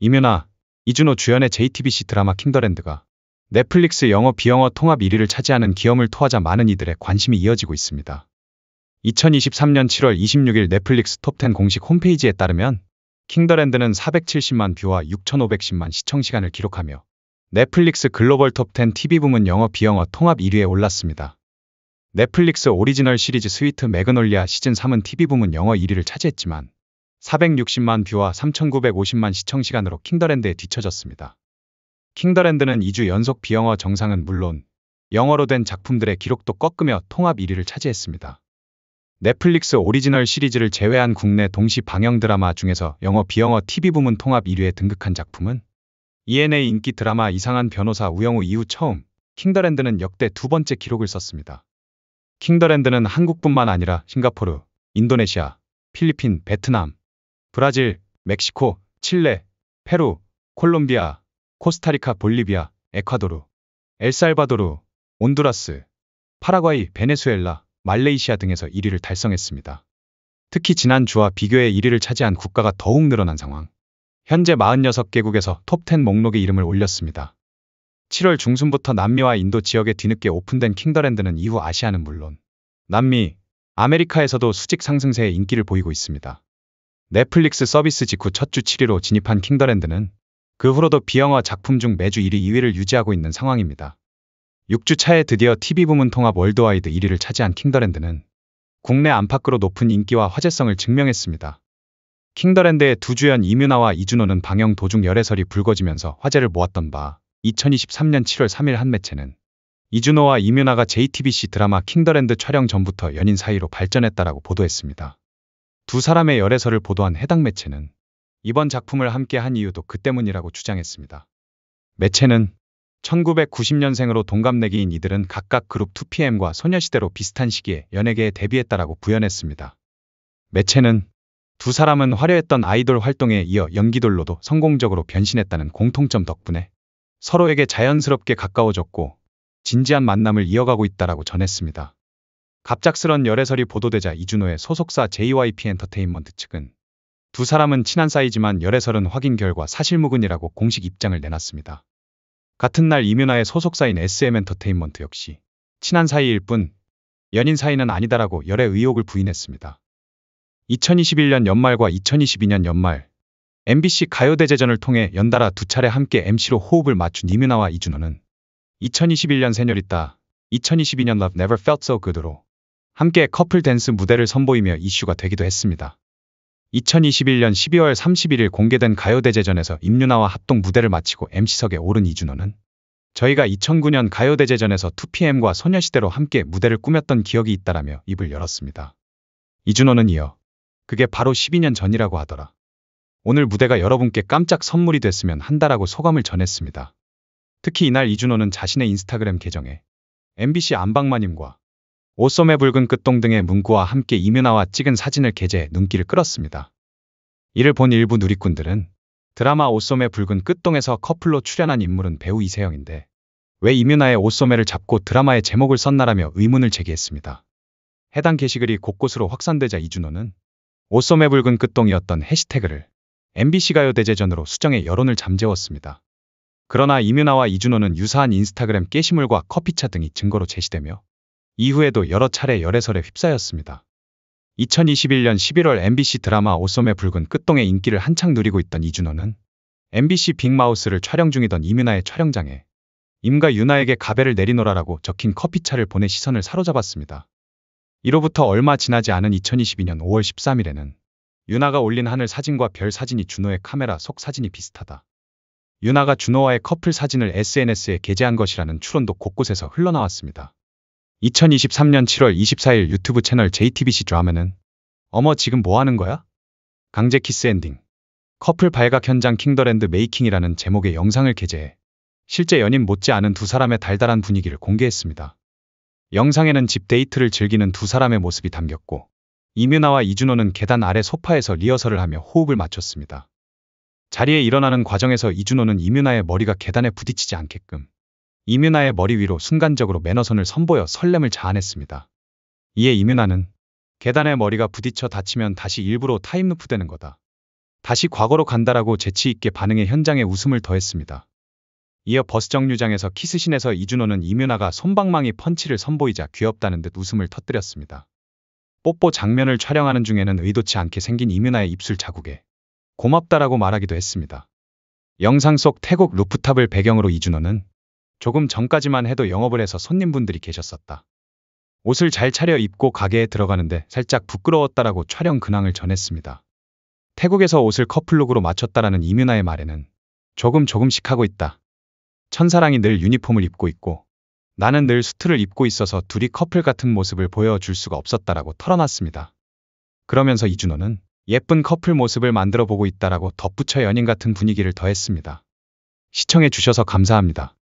이면아, 이준호 주연의 JTBC 드라마 킹더랜드가 넷플릭스 영어 비영어 통합 1위를 차지하는 기염을 토하자 많은 이들의 관심이 이어지고 있습니다. 2023년 7월 26일 넷플릭스 톱10 공식 홈페이지에 따르면 킹더랜드는 470만 뷰와 6,510만 시청 시간을 기록하며 넷플릭스 글로벌 톱10 TV 부문 영어 비영어 통합 1위에 올랐습니다. 넷플릭스 오리지널 시리즈 스위트 매그놀리아 시즌 3은 TV 부문 영어 1위를 차지했지만 460만 뷰와 3,950만 시청 시간으로 킹더랜드에 뒤쳐졌습니다 킹더랜드는 2주 연속 비영어 정상은 물론 영어로 된 작품들의 기록도 꺾으며 통합 1위를 차지했습니다. 넷플릭스 오리지널 시리즈를 제외한 국내 동시 방영 드라마 중에서 영어 비영어 TV 부문 통합 1위에 등극한 작품은 ENA 인기 드라마 이상한 변호사 우영우 이후 처음 킹더랜드는 역대 두 번째 기록을 썼습니다. 킹더랜드는 한국뿐만 아니라 싱가포르, 인도네시아, 필리핀, 베트남, 브라질, 멕시코, 칠레, 페루, 콜롬비아, 코스타리카, 볼리비아, 에콰도르, 엘살바도르, 온두라스, 파라과이, 베네수엘라, 말레이시아 등에서 1위를 달성했습니다. 특히 지난주와 비교해 1위를 차지한 국가가 더욱 늘어난 상황. 현재 46개국에서 톱10 목록에 이름을 올렸습니다. 7월 중순부터 남미와 인도 지역에 뒤늦게 오픈된 킹더랜드는 이후 아시아는 물론 남미, 아메리카에서도 수직 상승세의 인기를 보이고 있습니다. 넷플릭스 서비스 직후 첫 주 7위로 진입한 킹더랜드는 그 후로도 비영화 작품 중 매주 1위 2위를 유지하고 있는 상황입니다. 6주 차에 드디어 TV 부문 통합 월드와이드 1위를 차지한 킹더랜드는 국내 안팎으로 높은 인기와 화제성을 증명했습니다. 킹더랜드의 두 주연 이뮤나와 이준호는 방영 도중 열애설이 불거지면서 화제를 모았던 바 2023년 7월 3일 한 매체는 이준호와 이뮤나가 JTBC 드라마 킹더랜드 촬영 전부터 연인 사이로 발전했다라고 보도했습니다. 두 사람의 열애설을 보도한 해당 매체는 이번 작품을 함께 한 이유도 그 때문이라고 주장했습니다. 매체는 1990년생으로 동갑내기인 이들은 각각 그룹 2PM과 소녀시대로 비슷한 시기에 연예계에 데뷔했다라고 부연했습니다. 매체는 두 사람은 화려했던 아이돌 활동에 이어 연기돌로도 성공적으로 변신했다는 공통점 덕분에 서로에게 자연스럽게 가까워졌고 진지한 만남을 이어가고 있다라고 전했습니다. 갑작스런 열애설이 보도되자 이준호의 소속사 JYP 엔터테인먼트 측은 두 사람은 친한 사이지만 열애설은 확인 결과 사실무근이라고 공식 입장을 내놨습니다. 같은 날 이민아의 소속사인 SM 엔터테인먼트 역시 친한 사이일 뿐 연인 사이는 아니다라고 열애 의혹을 부인했습니다. 2021년 연말과 2022년 연말 MBC 가요대제전을 통해 연달아 두 차례 함께 MC로 호흡을 맞춘 이민아와 이준호는 2021년 세뇨리따 2022년 Love Never Felt So Good로 함께 커플 댄스 무대를 선보이며 이슈가 되기도 했습니다. 2021년 12월 31일 공개된 가요대제전에서 임윤아와 합동 무대를 마치고 MC석에 오른 이준호는 저희가 2009년 가요대제전에서 2PM과 소녀시대로 함께 무대를 꾸몄던 기억이 있다라며 입을 열었습니다. 이준호는 이어 그게 바로 12년 전이라고 하더라. 오늘 무대가 여러분께 깜짝 선물이 됐으면 한다라고 소감을 전했습니다. 특히 이날 이준호는 자신의 인스타그램 계정에 MBC 안방마님과 옷소매 붉은 끝동 등의 문구와 함께 이면화와 찍은 사진을 게재해 눈길을 끌었습니다. 이를 본 일부 누리꾼들은 드라마 옷소매 붉은 끝동에서 커플로 출연한 인물은 배우 이세영인데 왜 이면화의 옷소매를 잡고 드라마의 제목을 썼나라며 의문을 제기했습니다. 해당 게시글이 곳곳으로 확산되자 이준호는 옷소매 붉은 끝동이었던 해시태그를 MBC 가요 대제전으로 수정해 여론을 잠재웠습니다. 그러나 이면화와 이준호는 유사한 인스타그램 게시물과 커피차 등이 증거로 제시되며 이후에도 여러 차례 열애설에 휩싸였습니다. 2021년 11월 MBC 드라마 오솜의 붉은 끝동의 인기를 한창 누리고 있던 이준호는 MBC 빅마우스를 촬영 중이던 이민아의 촬영장에 임과 윤아에게 가베를 내리노라라고 적힌 커피차를 보내 시선을 사로잡았습니다. 이로부터 얼마 지나지 않은 2022년 5월 13일에는 윤아가 올린 하늘 사진과 별 사진이 준호의 카메라 속 사진이 비슷하다. 윤아가 준호와의 커플 사진을 SNS에 게재한 것이라는 추론도 곳곳에서 흘러나왔습니다. 2023년 7월 24일 유튜브 채널 JTBC 드라마는 어머 지금 뭐 하는 거야? 강제 키스 엔딩 커플 발각 현장 킹더랜드 메이킹이라는 제목의 영상을 게재해 실제 연인 못지않은 두 사람의 달달한 분위기를 공개했습니다. 영상에는 집 데이트를 즐기는 두 사람의 모습이 담겼고 이뮤나와 이준호는 계단 아래 소파에서 리허설을 하며 호흡을 맞췄습니다. 자리에 일어나는 과정에서 이준호는 이뮤나의 머리가 계단에 부딪히지 않게끔 이윤아의 머리 위로 순간적으로 매너선을 선보여 설렘을 자아냈습니다. 이에 이윤아는 계단에 머리가 부딪혀 다치면 다시 일부러 타임루프 되는 거다. 다시 과거로 간다라고 재치있게 반응해 현장에 웃음을 더했습니다. 이어 버스 정류장에서 키스신에서 이준호는 이윤아가 손방망이 펀치를 선보이자 귀엽다는 듯 웃음을 터뜨렸습니다. 뽀뽀 장면을 촬영하는 중에는 의도치 않게 생긴 이윤아의 입술 자국에 고맙다라고 말하기도 했습니다. 영상 속 태국 루프탑을 배경으로 이준호는 조금 전까지만 해도 영업을 해서 손님분들이 계셨었다. 옷을 잘 차려 입고 가게에 들어가는데 살짝 부끄러웠다라고 촬영 근황을 전했습니다. 태국에서 옷을 커플룩으로 맞췄다라는 이민아의 말에는 조금 조금씩 하고 있다. 천사랑이 늘 유니폼을 입고 있고 나는 늘 수트를 입고 있어서 둘이 커플 같은 모습을 보여줄 수가 없었다라고 털어놨습니다. 그러면서 이준호는 예쁜 커플 모습을 만들어 보고 있다라고 덧붙여 연인 같은 분위기를 더했습니다. 시청해 주셔서 감사합니다.